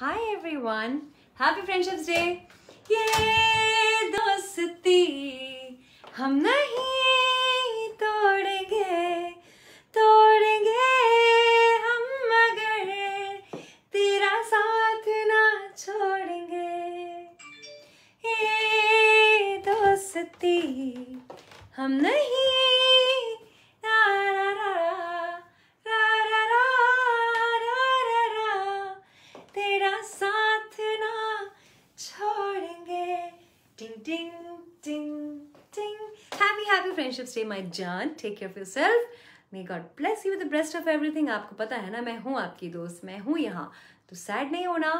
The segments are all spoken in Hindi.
हाय एवरीवन हैप्पी फ्रेंडशिप्स डे ये दोस्ती हम नहीं तोड़ेंगे तोड़ेंगे हम मगर तेरा साथ ना छोड़ेंगे ये दोस्ती हम नहीं ding, ding, ding. Happy, happy Friendships Day, my John. Take care of yourself. May God bless you with the best of everything. आपको पता है ना मैं हूँ आपकी दोस्त मैं हूँ यहाँ तो सैड नहीं होना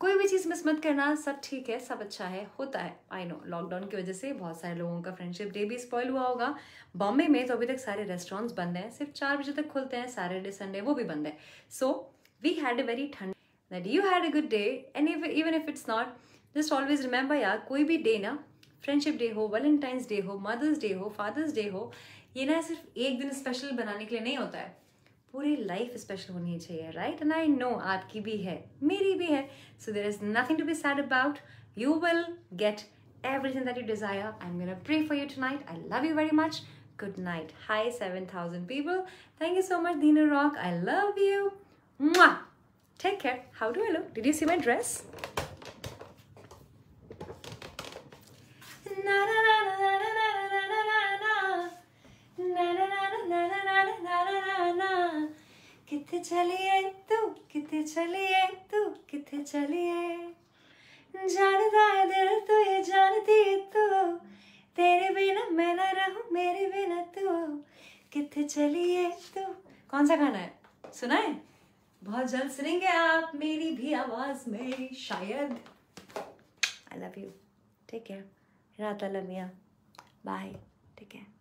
कोई भी चीज़ मिस मत करना सब ठीक है सब अच्छा है होता है आई नो लॉकडाउन की वजह से बहुत सारे लोगों का फ्रेंडशिप डे भी स्पॉइल हुआ होगा बॉम्बे में तो अभी तक सारे रेस्टोरेंट्स बंद हैं सिर्फ चार बजे तक खुलते हैं सैटरडे संडे वो भी बंद है so we had a very ठंड that you had a good day and even if it's not just always remember यार कोई भी डे ना फ्रेंडशिप डे हो वैलेंटाइंस डे हो मदर्स डे हो फादर्स डे हो ये ना सिर्फ एक दिन स्पेशल बनाने के लिए नहीं होता है पूरी लाइफ स्पेशल होनी चाहिए राइट एंड आई नो आपकी भी है मेरी भी है so there is nothing to be sad about you will get everything that you desire I am gonna pray for you tonight I love you very much good night hi seven thousand people thank you so much धीनू रॉक आई लव यू ठीक care how do I look did you see my dress चलिए तू किथे चलिए तू किथे चलिए जानता है दिल तो ये जानती है तू तेरे बिना मैं ना रहूं मेरे बिना तू किथे चलिए तू कौन सा गाना है सुना है बहुत जल्द सुनेंगे आप मेरी भी आवाज में शायद I love you take care रात लमिया बाय टेक केयर